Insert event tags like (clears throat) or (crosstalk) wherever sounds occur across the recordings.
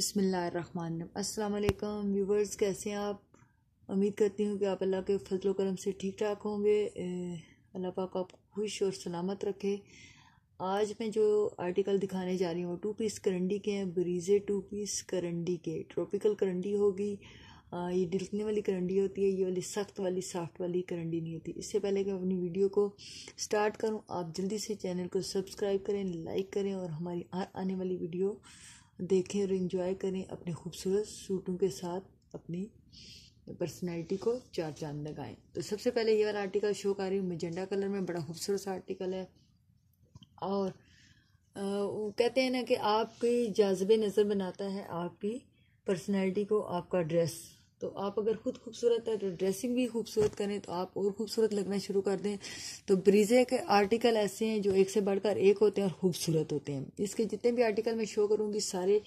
अस्सलाम अल्लाम व्यूवर्स कैसे हैं आप उम्मीद करती हूँ कि आप अल्लाह के फजल करम से ठीक ठाक होंगे अल्लाह पाक आपको खुश और सलामत रखे आज मैं जो आर्टिकल दिखाने जा रही हूँ वो टू पीस करंडी के हैं ब्रीजे टू पीस करंडी के ट्रॉपिकल करंडी होगी ये डिलकने वाली करंडी होती है ये वाली सख्त वाली सॉफ्ट वाली करंडी नहीं होती इससे पहले कि मैं अपनी वीडियो को स्टार्ट करूँ आप जल्दी से चैनल को सब्सक्राइब करें लाइक करें और हमारी आने वाली वीडियो देखें और इन्जॉय करें अपने खूबसूरत सूटों के साथ अपनी पर्सनैलिटी को चार चांद लगाएं तो सबसे पहले ये वाला आर्टिकल शो कर रही हूँ मजेंडा कलर में बड़ा खूबसूरत सा आर्टिकल है और आ, कहते हैं ना कि आपकी जाजब नज़र बनाता है आपकी पर्सनैलिटी को आपका ड्रेस तो आप अगर खुद खूबसूरत है तो ड्रेसिंग भी खूबसूरत करें तो आप और खूबसूरत लगना शुरू कर दें तो ब्रीजे के आर्टिकल ऐसे हैं जो एक से बढ़कर एक होते हैं और खूबसूरत होते हैं इसके जितने भी आर्टिकल मैं शो करूँगी सारे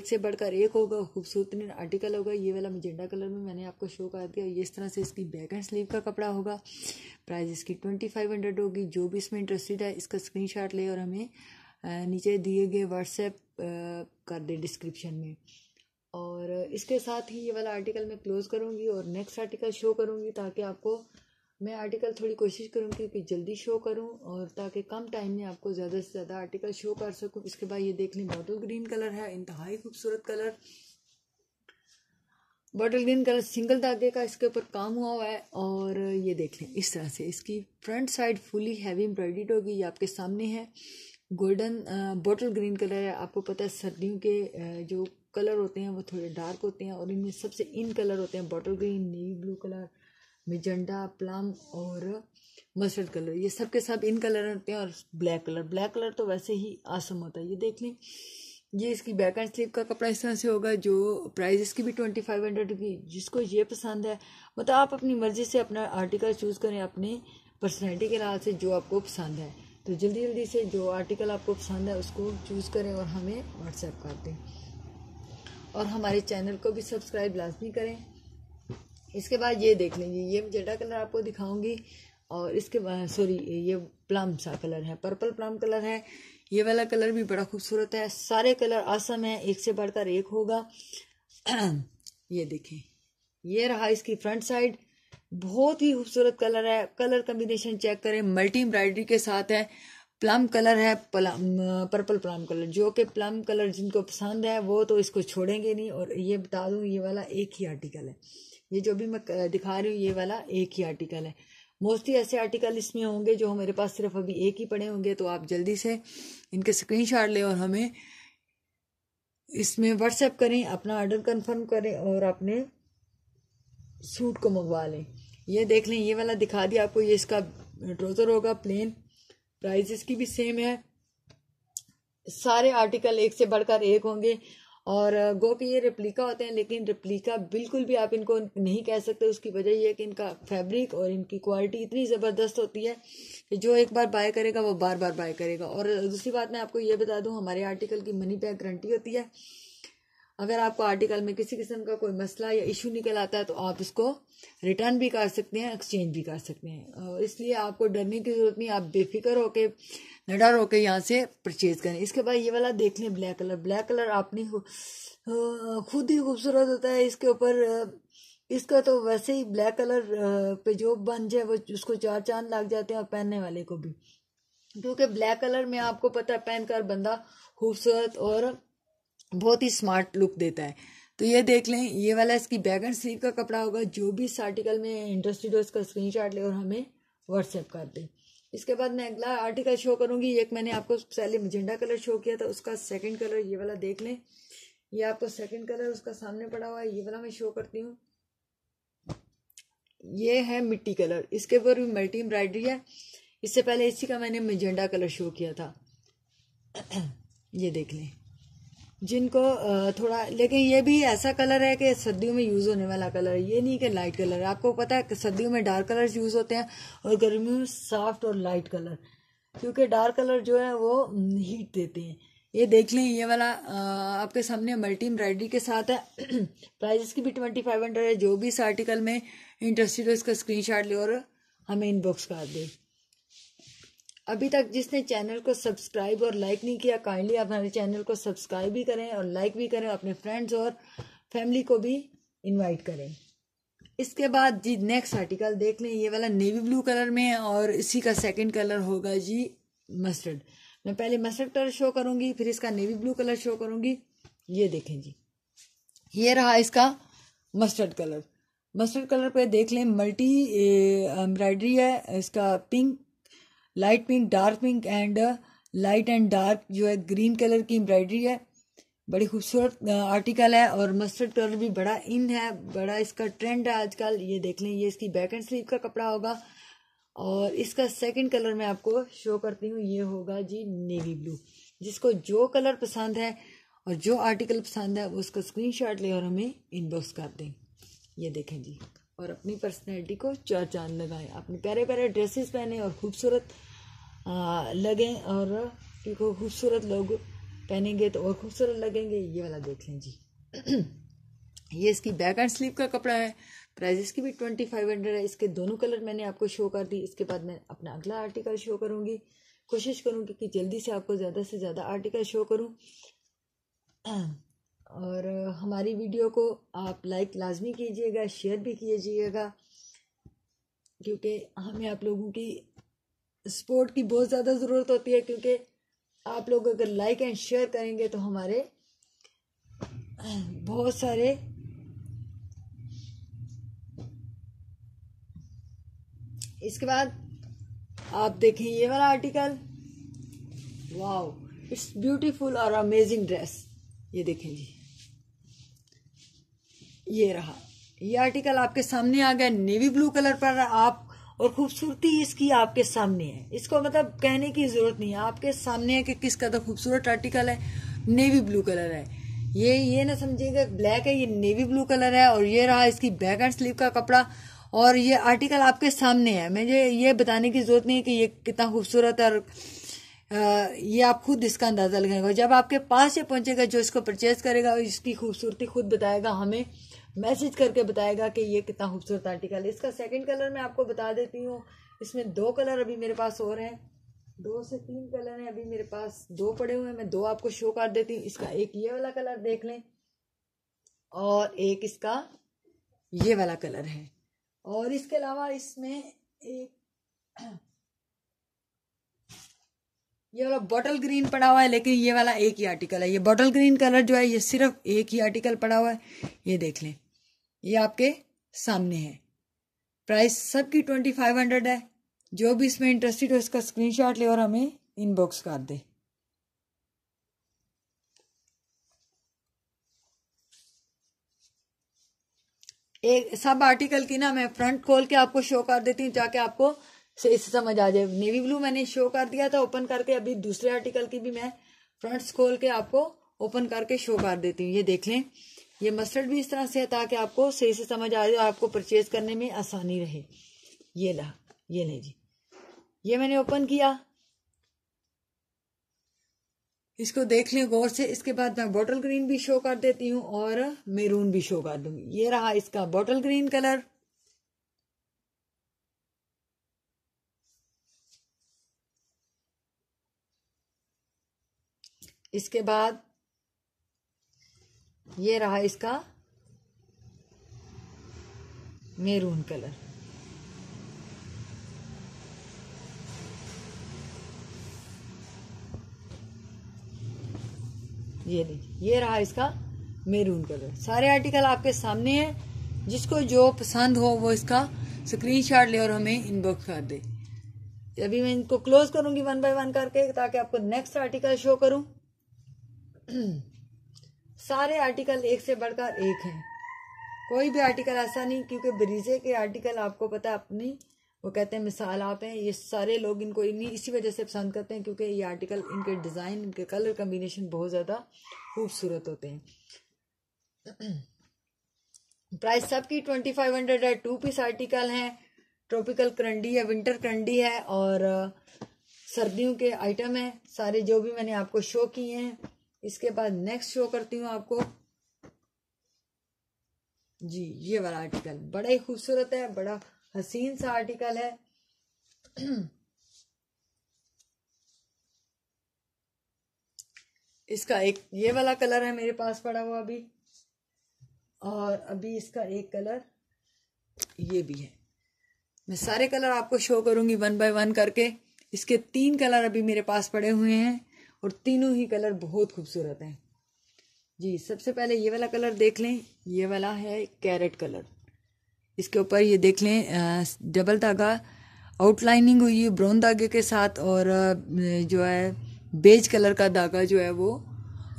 एक से बढ़कर एक होगा खूबसूरत आर्टिकल होगा ये वाला मजेंडा कलर में मैंने आपको शो कर दिया और इस तरह से इसकी बैक एंड स्लीव का कपड़ा होगा प्राइस इसकी ट्वेंटी फाइव हंड्रेड होगी जो भी इसमें इंटरेस्टेड है इसका स्क्रीन शॉट ले और हमें नीचे दिए गए व्हाट्सएप कर दें डिस्क्रिप्शन में और इसके साथ ही ये वाला आर्टिकल मैं क्लोज़ करूँगी और नेक्स्ट आर्टिकल शो करूँगी ताकि आपको मैं आर्टिकल थोड़ी कोशिश करूँगी कि जल्दी शो करूँ और ताकि कम टाइम में आपको ज़्यादा से ज़्यादा आर्टिकल शो कर सकूँ इसके बाद ये देख लें बॉटल ग्रीन कलर है इंतहाई खूबसूरत colour bottle green colour single धागे का इसके ऊपर काम हुआ हुआ है और ये देख लें इस तरह से इसकी फ्रंट साइड फुली हैवी एम्ब्रॉयड होगी ये आपके सामने है गोल्डन बॉटल ग्रीन कलर है आपको पता है सर्दियों के जो कलर होते हैं वो थोड़े डार्क होते हैं और इनमें सबसे इन कलर होते हैं bottle green navy blue colour magenta plum और मस्टर्ड कलर ये सब के सब इन कलर होते हैं और ब्लैक कलर ब्लैक कलर तो वैसे ही आसम होता है ये देख लें ये इसकी बैक एंड स्लीव का कपड़ा इस तरह से होगा जो प्राइस इसकी भी ट्वेंटी फाइव हंड्रेड होगी जिसको ये पसंद है मतलब आप अपनी मर्ज़ी से अपना आर्टिकल चूज़ करें अपने पर्सनैलिटी के लिहाज से जो आपको पसंद है तो जल्दी जल्दी से जो आर्टिकल आपको पसंद है उसको चूज़ करें और हमें व्हाट्सएप कर दें और हमारे चैनल को भी सब्सक्राइब लाजमी करें इसके बाद ये देख लेंगे ये जेडा कलर आपको दिखाऊंगी और इसके बाद सॉरी ये प्लम सा कलर है पर्पल प्लम कलर है ये वाला कलर भी बड़ा खूबसूरत है सारे कलर आसम है एक से बढ़कर एक होगा (clears throat) ये देखें ये रहा इसकी फ्रंट साइड बहुत ही खूबसूरत कलर है कलर कम्बिनेशन चेक करें मल्टी एम्ब्रॉयडरी के साथ है प्लम कलर है प्लम पर्पल प्लम कलर जो कि प्लम कलर जिनको पसंद है वो तो इसको छोड़ेंगे नहीं और ये बता दूँ ये वाला एक ही आर्टिकल है ये जो भी मैं दिखा रही हूँ ये वाला एक ही आर्टिकल है मोस्टली ऐसे आर्टिकल इसमें होंगे जो हमारे पास सिर्फ अभी एक ही पड़े होंगे तो आप जल्दी से इनके स्क्रीनशॉट लें और हमें इसमें व्हाट्सएप करें अपना ऑर्डर कन्फर्म करें और अपने सूट को मंगवा लें ये देख लें ये वाला दिखा दिया आपको ये इसका ट्रोज़र होगा प्लेन प्राइस इसकी भी सेम है सारे आर्टिकल एक से बढ़कर एक होंगे और गो uh, के ये रिप्लिका होते हैं लेकिन रिप्लिका बिल्कुल भी आप इनको नहीं कह सकते उसकी वजह यह है कि इनका फैब्रिक और इनकी क्वालिटी इतनी ज़बरदस्त होती है कि जो एक बार बाय करेगा वो बार बार बाय करेगा और uh, दूसरी बात मैं आपको ये बता दूँ हमारे आर्टिकल की मनी बैग गारंटी होती है अगर आपको आर्टिकल में किसी किस्म का कोई मसला या इशू निकल आता है तो आप उसको रिटर्न भी कर सकते हैं एक्सचेंज भी कर सकते हैं इसलिए आपको डरने की ज़रूरत नहीं आप बेफिक्र के डर होकर यहाँ से परचेज करें इसके बाद ये वाला देख लें ब्लैक कलर ब्लैक कलर आपने खुद ही खूबसूरत होता है इसके ऊपर इसका तो वैसे ही ब्लैक कलर पे जो बन जाए वो उसको चार चांद लग जाते हैं और पहनने वाले को भी क्योंकि ब्लैक कलर में आपको पता है पहनकर बंदा खूबसूरत और बहुत ही स्मार्ट लुक देता है तो ये देख लें ये वाला इसकी बैग एंड स्लीव का कपड़ा होगा जो भी इस आर्टिकल में इंटरेस्टेड हो इसका स्क्रीन शॉट ले और हमें व्हाट्सएप कर दें इसके बाद मैं अगला आर्टिकल शो करूंगी एक मैंने आपको पहले मजेंडा कलर शो किया था उसका सेकंड कलर ये वाला देख लें ये आपको सेकंड कलर उसका सामने पड़ा हुआ है ये वाला मैं शो करती हूँ ये है मिट्टी कलर इसके ऊपर भी मल्टी एम्ब्रॉयडरी है इससे पहले इसी का मैंने मजेंडा कलर शो किया था (clears throat) ये देख लें जिनको थोड़ा लेकिन ये भी ऐसा कलर है कि सर्दियों में यूज़ होने वाला कलर है ये नहीं कि लाइट कलर आपको पता है कि सर्दियों में डार्क कलर्स यूज़ होते हैं और गर्मियों में सॉफ्ट और लाइट कलर क्योंकि डार्क कलर जो है वो हीट देते हैं ये देख लें ये वाला आपके सामने मल्टी एम्ब्रॉयडरी के साथ है प्राइजेस (clears throat) की भी ट्वेंटी फाइव हंड्रेड है जो भी इस आर्टिकल में इंटरेस्टेड हो इसका स्क्रीन शॉट ले और हमें इनबॉक्स कर दें अभी तक जिसने चैनल को सब्सक्राइब और लाइक नहीं किया काइंडली आप हमारे चैनल को सब्सक्राइब भी करें और लाइक भी करें अपने फ्रेंड्स और फैमिली को भी इनवाइट करें इसके बाद जी नेक्स्ट आर्टिकल देख लें ये वाला नेवी ब्लू कलर में है और इसी का सेकंड कलर होगा जी मस्टर्ड मैं पहले मस्टर्ड कलर शो करूंगी फिर इसका नेवी ब्लू कलर शो करूँगी ये देखें जी ये रहा इसका मस्टर्ड कलर मस्टर्ड कलर पे देख लें मल्टी एम्ब्रॉयडरी है इसका pink light pink dark pink and light and dark जो है ग्रीन कलर की एम्ब्रॉयडरी है बड़ी खूबसूरत आर्टिकल है और मस्टर्ड कलर भी बड़ा इन है बड़ा इसका ट्रेंड है आजकल ये देख लें ये इसकी बैक एंड स्लीव का कपड़ा होगा और इसका सेकंड कलर मैं आपको शो करती हूँ ये होगा जी नेवी ब्लू जिसको जो कलर पसंद है और जो आर्टिकल पसंद है वो उसका स्क्रीन ले और हमें इनबॉक्स कर दें ये देखें जी और अपनी पर्सनैलिटी को चार चांद लगाएं अपने प्यारे प्यारे ड्रेसेस पहने और खूबसूरत लगें और क्योंकि खूबसूरत लोग पहनेंगे तो और खूबसूरत लगेंगे ये वाला देख लें जी (clears throat) ये इसकी बैक एंड स्लीव का कपड़ा है प्राइस इसकी भी ट्वेंटी फाइव हंड्रेड है इसके दोनों कलर मैंने आपको शो कर दी इसके बाद मैं अपना अगला आर्टिकल शो करूँगी कोशिश करूँगी कि जल्दी से आपको ज़्यादा से ज़्यादा आर्टिकल शो करूँ और हमारी वीडियो को आप लाइक लाजमी कीजिएगा शेयर भी कीजिएगा क्योंकि हमें आप लोगों की सपोर्ट की बहुत ज़्यादा ज़रूरत होती है क्योंकि आप लोग अगर लाइक एंड शेयर करेंगे तो हमारे बहुत सारे इसके बाद आप देखें ये वाला आर्टिकल वाओ इट्स ब्यूटीफुल और अमेजिंग ड्रेस ये देखें जी ये रहा ये आर्टिकल आपके सामने आ गया नेवी ब्लू कलर पर आप और खूबसूरती इसकी आपके सामने है इसको मतलब कहने की जरूरत नहीं है आपके सामने है कि किस कदर खूबसूरत आर्टिकल है नेवी ब्लू कलर है ये ये ना समझिएगा ब्लैक है ये नेवी ब्लू कलर है और ये रहा इसकी बैक एंड स्लीव का कपड़ा और ये आर्टिकल आपके सामने है मुझे ये बताने की जरूरत नहीं है कि ये कितना खूबसूरत है और ये आप खुद इसका अंदाजा लगाएगा जब आपके पास ये पहुंचेगा जो इसको परचेज करेगा और इसकी खूबसूरती खुद बताएगा हमें मैसेज करके बताएगा कि ये कितना खूबसूरत आर्टिकल है इसका सेकंड कलर मैं आपको बता देती हूँ इसमें दो कलर अभी मेरे पास और हैं दो से तीन कलर हैं अभी मेरे पास दो पड़े हुए हैं मैं दो आपको शो कर देती हूँ इसका एक ये वाला कलर देख लें और एक इसका ये वाला कलर है और इसके अलावा इसमें एक (clears throat) ये वाला बॉटल ग्रीन पड़ा हुआ है लेकिन ये वाला एक ही आर्टिकल है ये बॉटल ग्रीन कलर जो है ये सिर्फ एक ही आर्टिकल पड़ा हुआ है ये देख लें ये आपके सामने है प्राइस सबकी ट्वेंटी फाइव हंड्रेड है जो भी इसमें इंटरेस्टेड हो तो इसका स्क्रीनशॉट ले और हमें इनबॉक्स कर दे एक सब आर्टिकल की ना मैं फ्रंट खोल के आपको शो कर देती हूँ जाके आपको इससे समझ आ जाए नेवी ब्लू मैंने शो कर दिया था ओपन करके अभी दूसरे आर्टिकल की भी मैं फ्रंट्स खोल के आपको ओपन करके शो कर देती हूँ ये देख लें ये मस्टर्ड भी इस तरह से है ताकि आपको सही से समझ आ जाए आपको परचेज करने में आसानी रहे ये ला ये ले जी ये मैंने ओपन किया इसको देख लें गौर से इसके बाद मैं बॉटल ग्रीन भी शो कर देती हूँ और मेरून भी शो कर दूंगी ये रहा इसका बॉटल ग्रीन कलर इसके बाद ये रहा इसका मेरून कलर ये देखिए ये रहा इसका मेरून कलर सारे आर्टिकल आपके सामने हैं जिसको जो पसंद हो वो इसका स्क्रीनशॉट ले और हमें इनबॉक्स कर दे अभी मैं इनको क्लोज करूंगी वन बाय वन करके ताकि आपको नेक्स्ट आर्टिकल शो करूं (clears throat) सारे आर्टिकल एक से बढ़कर एक हैं कोई भी आर्टिकल ऐसा नहीं क्योंकि ब्रीजे के आर्टिकल आपको पता है अपनी वो कहते हैं मिसाल आप हैं ये सारे लोग इनको इन्हीं इसी वजह से पसंद करते हैं क्योंकि ये आर्टिकल इनके डिज़ाइन इनके कलर कम्बिनेशन बहुत ज़्यादा खूबसूरत होते हैं प्राइस सबकी ट्वेंटी फाइव हंड्रेड है टू पीस आर्टिकल हैं ट्रॉपिकल करंडी है विंटर करंडी है और सर्दियों के आइटम हैं सारे जो भी मैंने आपको शो किए हैं इसके बाद नेक्स्ट शो करती हूँ आपको जी ये वाला आर्टिकल बड़ा ही खूबसूरत है बड़ा हसीन सा आर्टिकल है (clears throat) इसका एक ये वाला कलर है मेरे पास पड़ा हुआ अभी और अभी इसका एक कलर ये भी है मैं सारे कलर आपको शो करूंगी वन बाय वन करके इसके तीन कलर अभी मेरे पास पड़े हुए हैं और तीनों ही कलर बहुत खूबसूरत हैं जी सबसे पहले ये वाला कलर देख लें ये वाला है कैरेट कलर इसके ऊपर ये देख लें डबल धागा आउटलाइनिंग हुई है ब्राउन धागे के साथ और जो है बेज कलर का धागा जो है वो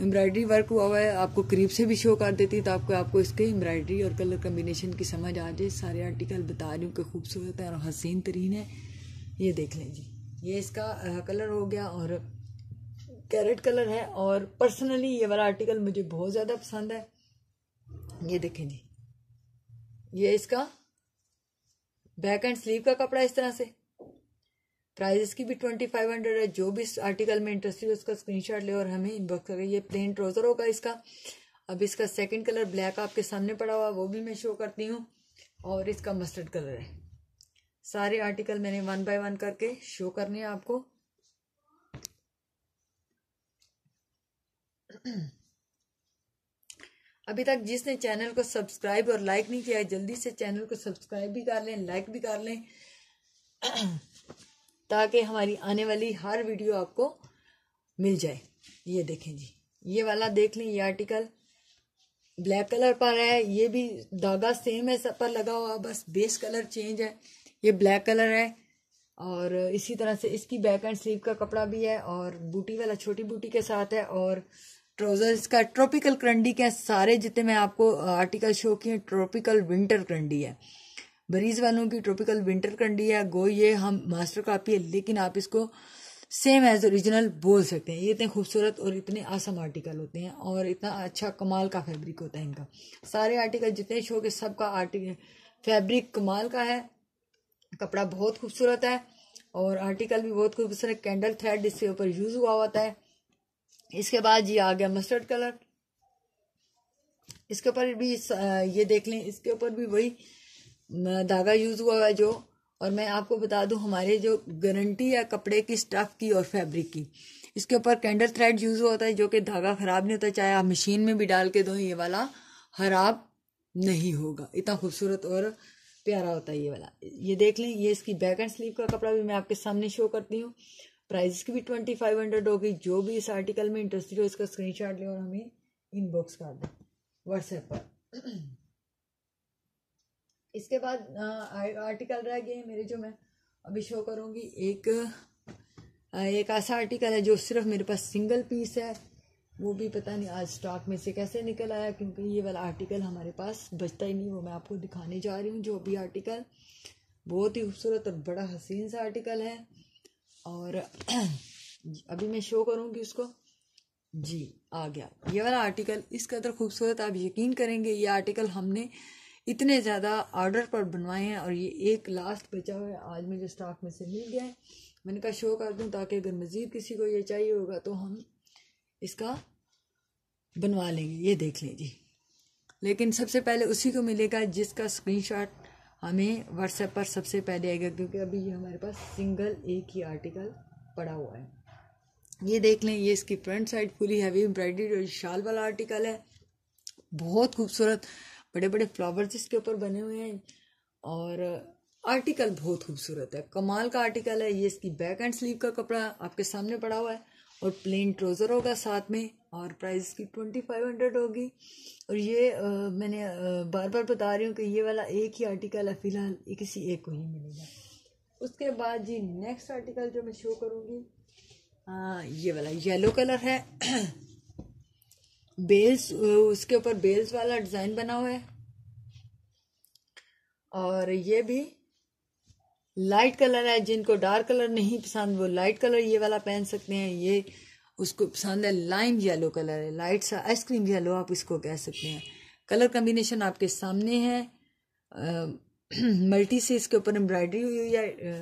एम्ब्रॉयडरी वर्क हुआ हुआ है आपको करीब से भी शो कर देती है तो आपको आपको इसके एम्ब्रॉयडरी और कलर कम्बिनेशन की समझ आ जाए सारे आर्टिकल बता रही हूँ कि खूबसूरत है और हसीन तरीन है ये देख लें जी ये इसका कलर हो गया और कैरेट कलर है और पर्सनली ये वाला आर्टिकल मुझे बहुत ज़्यादा पसंद है ये देखें जी ये इसका बैक एंड स्लीव का कपड़ा इस तरह से प्राइस इसकी भी ट्वेंटी फाइव हंड्रेड है जो भी इस आर्टिकल में इंटरेस्टेड है उसका स्क्रीनशॉट ले और हमें इनबॉक्स करें ये प्लेन ट्रोज़र होगा इसका अब इसका सेकंड कलर ब्लैक आपके सामने पड़ा हुआ वो भी मैं शो करती हूँ और इसका मस्टर्ड कलर है सारे आर्टिकल मैंने वन बाय वन करके शो करने हैं आपको (clears throat) अभी तक जिसने चैनल को सब्सक्राइब और लाइक नहीं किया है जल्दी से चैनल को सब्सक्राइब भी कर लें लाइक भी कर लें (clears throat) ताकि हमारी आने वाली हर वीडियो आपको मिल जाए ये देखें जी ये वाला देख लें ये आर्टिकल ब्लैक कलर पर है ये भी धागा सेम है सब पर लगा हुआ बस बेस कलर चेंज है ये ब्लैक कलर है और इसी तरह से इसकी बैक एंड स्लीव का कपड़ा भी है और बूटी वाला छोटी बूटी के साथ है और ट्राउजर इसका ट्रॉपिकल करंडी के सारे जितने मैं आपको आर्टिकल शो किए ट्रॉपिकल विंटर करंडी है बरीज वालों की ट्रॉपिकल विंटर करंडी है गो ये हम मास्टर कापी है लेकिन आप इसको सेम एज ओरिजिनल बोल सकते हैं ये इतने खूबसूरत और इतने आसम आर्टिकल होते हैं और इतना अच्छा कमाल का फैब्रिक होता है इनका सारे आर्टिकल जितने शो के सबका आर्टिकल फैब्रिक कमाल का है कपड़ा बहुत खूबसूरत है और आर्टिकल भी बहुत खूबसूरत कैंडल थ्रेड इसके ऊपर यूज़ हुआ होता है इसके बाद ये आ गया मस्टर्ड कलर इसके ऊपर भी ये देख लें इसके ऊपर भी वही धागा यूज़ हुआ है जो और मैं आपको बता दूं हमारे जो गारंटी है कपड़े की स्टफ़ की और फैब्रिक की इसके ऊपर कैंडल थ्रेड यूज़ होता है जो कि धागा ख़राब नहीं होता चाहे आप मशीन में भी डाल के दो ये वाला ख़राब नहीं होगा इतना खूबसूरत और प्यारा होता है ये वाला ये देख लें ये इसकी बैक एंड स्लीव का कपड़ा भी मैं आपके सामने शो करती हूँ प्राइस की भी ट्वेंटी फाइव हंड्रेड होगी जो भी इस आर्टिकल में इंटरेस्टेड हो इसका स्क्रीन शॉट ले और हमें इनबॉक्स कर दें व्हाट्सएप पर इसके बाद आर्टिकल रह गए मेरे जो मैं अभी शो करूंगी एक एक ऐसा आर्टिकल है जो सिर्फ मेरे पास सिंगल पीस है वो भी पता नहीं आज स्टॉक में से कैसे निकल आया क्योंकि ये वाला आर्टिकल हमारे पास बचता ही नहीं वो मैं आपको दिखाने जा रही हूँ जो भी आर्टिकल बहुत ही खूबसूरत और बड़ा हसीन सा आर्टिकल है और (clears throat) अभी मैं शो करूँगी उसको जी आ गया ये वाला आर्टिकल इस कदर खूबसूरत आप यकीन करेंगे ये आर्टिकल हमने इतने ज़्यादा ऑर्डर पर बनवाए हैं और ये एक लास्ट बचा हुआ है आज मुझे स्टॉक में से मिल गया है मैंने कहा शो कर दूँ ताकि अगर मज़ीद किसी को ये चाहिए होगा तो हम इसका बनवा लेंगे ये देख लें जी लेकिन सबसे पहले उसी को मिलेगा जिसका स्क्रीनशॉट हमें व्हाट्सएप पर सबसे पहले आएगा क्योंकि अभी ये हमारे पास सिंगल एक ही आर्टिकल पड़ा हुआ है ये देख लें ये इसकी front side fully heavy embroidered और शाल वाला आर्टिकल है बहुत खूबसूरत बड़े बड़े फ्लावर्स इसके ऊपर बने हुए हैं और आर्टिकल बहुत खूबसूरत है कमाल का आर्टिकल है ये इसकी बैक एंड स्लीव का कपड़ा आपके सामने पड़ा हुआ है और प्लेन ट्रोज़र होगा साथ में और प्राइस की ट्वेंटी फाइव हंड्रेड होगी और ये आ, मैंने आ, बार बार बता रही हूँ कि ये वाला एक ही आर्टिकल है फ़िलहाल किसी एक को ही मिलेगा उसके बाद जी नेक्स्ट आर्टिकल जो मैं शो करूँगी ये वाला येलो कलर है बेल्स (clears throat) उसके ऊपर बेल्स वाला डिज़ाइन बना हुआ है और ये भी लाइट कलर है जिनको डार्क कलर नहीं पसंद वो लाइट कलर ये वाला पहन सकते हैं ये उसको पसंद है लाइम येलो कलर है लाइट सा आइसक्रीम येलो आप इसको कह सकते हैं कलर कम्बिनेशन आपके सामने है आ, (clears throat) मल्टी से इसके ऊपर एम्ब्रॉयडरी हुई है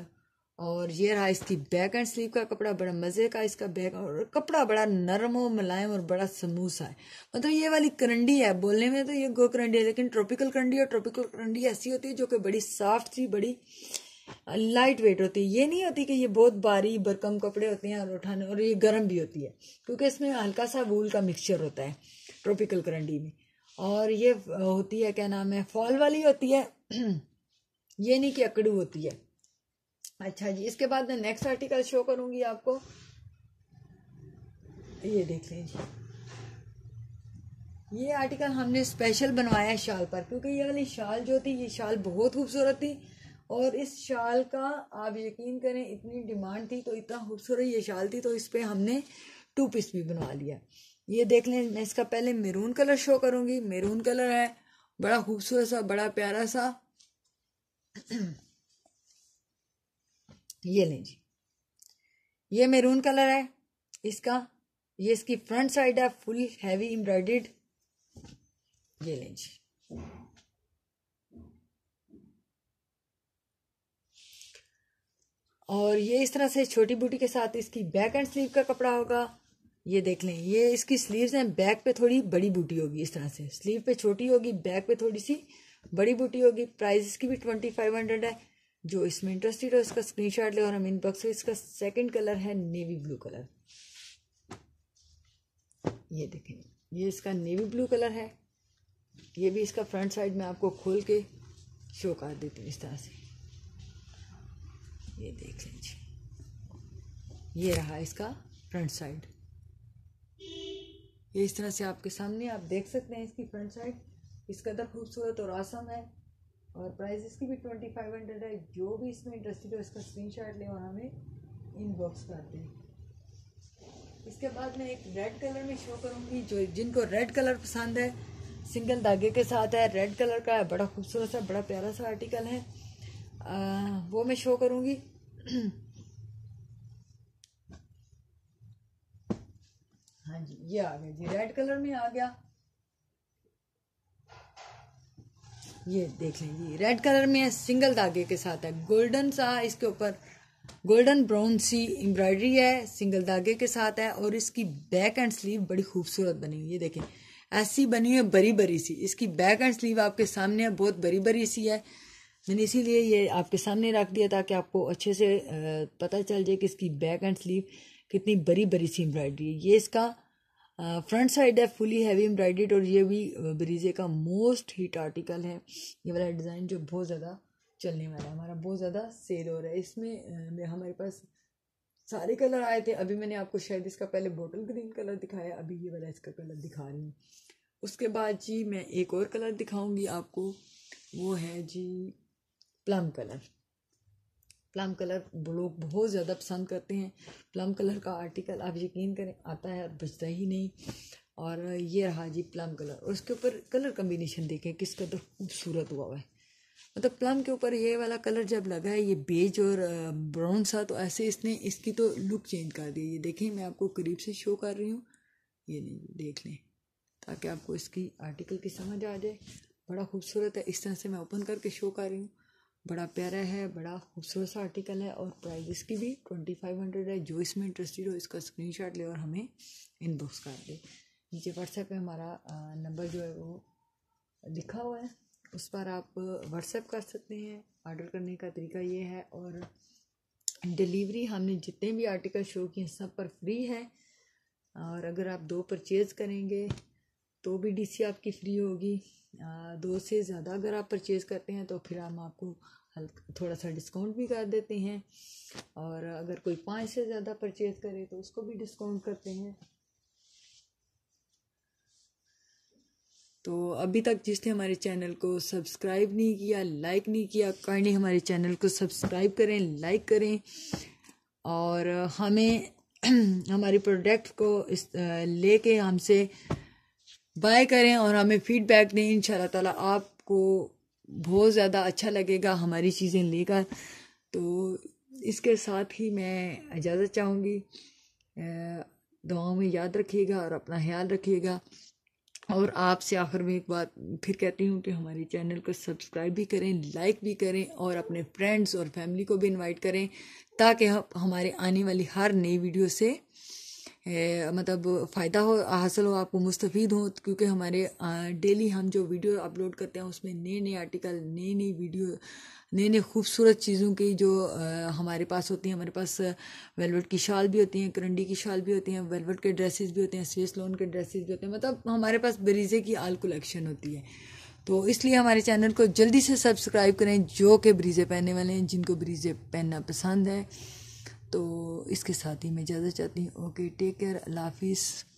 और ये रहा इसकी बैक एंड स्लीव का कपड़ा बड़ा मज़े का इसका बैक और कपड़ा बड़ा नरम और मुलायम और बड़ा समूसा है मतलब ये वाली करंडी है बोलने में तो ये गो करंडी है लेकिन ट्रॉपिकल करंडी और ट्रॉपिकल करंडी ऐसी होती है जो कि बड़ी सॉफ्ट सी बड़ी लाइट वेट होती है ये नहीं होती कि ये बहुत भारी बरकम कपड़े होते हैं और उठाने और ये गर्म भी होती है क्योंकि इसमें हल्का सा वूल का मिक्सचर होता है ट्रॉपिकल करंडी में और ये होती है क्या नाम है फॉल वाली होती है (clears throat) ये नहीं कि अकड़ू होती है अच्छा जी इसके बाद मैं नेक्स्ट आर्टिकल शो करूंगी आपको ये देख लीजिए ये आर्टिकल हमने स्पेशल बनवाया है शाल पर क्योंकि ये वाली शाल जो थी ये शाल बहुत खूबसूरत थी और इस शाल का आप यकीन करें इतनी डिमांड थी तो इतना खूबसूरत ये शाल थी तो इस पर हमने टू पीस भी बनवा लिया ये देख लें मैं इसका पहले मेरून कलर शो करूँगी मेरून कलर है बड़ा खूबसूरत सा बड़ा प्यारा सा ये लें जी ये मेरून कलर है इसका ये इसकी फ्रंट साइड है फुल हैवी एम्ब्रॉयड ये लें जी और ये इस तरह से छोटी बूटी के साथ इसकी बैक एंड स्लीव का कपड़ा होगा ये देख लें ये इसकी स्लीव्स हैं बैक पे थोड़ी बड़ी बूटी होगी इस तरह से स्लीव पे छोटी होगी बैक पे थोड़ी सी बड़ी बूटी होगी प्राइस इसकी भी ट्वेंटी फाइव हंड्रेड है जो इसमें इंटरेस्टेड है उसका स्क्रीन शॉट ले और हम इनबॉक्स में इसका सेकेंड कलर है नेवी ब्लू कलर ये देखें ये इसका नेवी ब्लू कलर है ये भी इसका फ्रंट साइड में आपको खोल के शो कर देती हूँ इस तरह से ये देख लीजिए ये रहा इसका फ्रंट साइड ये इस तरह से आपके सामने आप देख सकते हैं इसकी फ्रंट साइड इस कदर खूबसूरत और आसम है और प्राइस इसकी भी ट्वेंटी फाइव हंड्रेड है जो भी इसमें इंटरेस्टेड हो तो इसका स्क्रीन शॉट ले और हमें इनबॉक्स कर दें इसके बाद मैं एक रेड कलर में शो करूँगी जो जिनको रेड कलर पसंद है सिंगल धागे के साथ है रेड कलर का है बड़ा खूबसूरत सा बड़ा प्यारा सा आर्टिकल है आ, वो मैं शो करूँगी (clears throat) हाँ जी ये आ गया जी रेड कलर में आ गया ये देख लें जी रेड कलर में सिंगल धागे के साथ है गोल्डन सा इसके ऊपर गोल्डन ब्राउन सी एम्ब्रॉयडरी है सिंगल धागे के साथ है और इसकी बैक एंड स्लीव बड़ी खूबसूरत बनी हुई है देखें ऐसी बनी हुई है बरी बरी सी इसकी बैक एंड स्लीव आपके सामने है बहुत बरी बरी सी है मैंने इसीलिए ये आपके सामने रख दिया ताकि आपको अच्छे से पता चल जाए कि इसकी बैक एंड स्लीव कितनी बड़ी बड़ी सी एम्ब्रॉयडरी है ये इसका फ्रंट साइड है फुली हैवी एम्ब्रॉयडेड और ये भी ब्रीजे का मोस्ट हिट आर्टिकल है ये वाला डिज़ाइन जो बहुत ज़्यादा चलने वाला है हमारा बहुत ज़्यादा सेल हो रहा है इसमें हमारे पास सारे कलर आए थे अभी मैंने आपको शायद इसका पहले बोटल ग्रीन कलर दिखाया अभी ये वाला इसका कलर दिखा रही हूँ उसके बाद जी मैं एक और कलर दिखाऊंगी आपको वो है जी प्लम कलर प्लम कलर लोग बहुत ज़्यादा पसंद करते हैं प्लम कलर का आर्टिकल आप यकीन करें आता है बचता ही नहीं और ये रहा जी प्लम कलर और उसके ऊपर कलर कम्बिनेशन देखें किस कदर तो खूबसूरत हुआ हुआ है मतलब प्लम के ऊपर ये वाला कलर जब लगा है ये बेज और ब्राउन सा तो ऐसे इसने इसकी तो लुक चेंज कर दी ये देखें मैं आपको करीब से शो कर रही हूँ ये नहीं देख लें ताकि आपको इसकी आर्टिकल की समझ आ जाए बड़ा खूबसूरत है इस तरह से मैं ओपन करके शो कर रही हूँ बड़ा प्यारा है बड़ा खूबसूरत सा आर्टिकल है और प्राइस इसकी भी ट्वेंटी फाइव हंड्रेड है जो इसमें इंटरेस्टेड हो इसका स्क्रीन शॉट ले और हमें इनबॉक्स कर दे नीचे व्हाट्सएप पे हमारा नंबर जो है वो लिखा हुआ है उस पर आप व्हाट्सएप कर सकते हैं ऑर्डर करने का तरीका ये है और डिलीवरी हमने जितने भी आर्टिकल शो किए सब पर फ्री है और अगर आप दो परचेज़ करेंगे तो भी डीसी आपकी फ्री होगी दो से ज़्यादा अगर आप परचेज़ करते हैं तो फिर हम आपको थोड़ा सा डिस्काउंट भी कर देते हैं और अगर कोई पाँच से ज़्यादा परचेज़ करे तो उसको भी डिस्काउंट करते हैं तो अभी तक जिसने हमारे चैनल को सब्सक्राइब नहीं किया लाइक नहीं किया काइंडली हमारे चैनल को सब्सक्राइब करें लाइक करें और हमें (clears throat) हमारे प्रोडक्ट को इस लेके हमसे बाय करें और हमें फीडबैक दें इन ताला आपको बहुत ज़्यादा अच्छा लगेगा हमारी चीज़ें लेकर तो इसके साथ ही मैं इजाज़त चाहूँगी दुआओं में याद रखिएगा और अपना ख्याल रखिएगा और आपसे आखिर में एक बात फिर कहती हूँ कि हमारे चैनल को सब्सक्राइब भी करें लाइक भी करें और अपने फ्रेंड्स और फैमिली को भी इनवाइट करें ताकि हमारे आने वाली हर नई वीडियो से मतलब फ़ायदा हो हासिल हो आपको मुस्तफ़ हो क्योंकि हमारे डेली हम जो वीडियो अपलोड करते हैं उसमें नए नए आर्टिकल नई नई वीडियो नए नए खूबसूरत चीज़ों की जो हमारे पास होती हैं हमारे पास वेलवेट की शाल भी होती हैं करंडी की शाल भी होती हैं वेलवेट के ड्रेसेस भी होते हैं स्पेस लोन के ड्रेसेस भी होते हैं मतलब हमारे पास बरीज़े की आल कलेक्शन होती है तो इसलिए हमारे चैनल को जल्दी से सब्सक्राइब करें जो कि ब्रीज़े पहनने वाले हैं जिनको ब्रीज़े पहनना पसंद है तो इसके साथ ही मैं इजाज़त चाहती हूँ ओके टेक केयर अल्लाह हाफिज़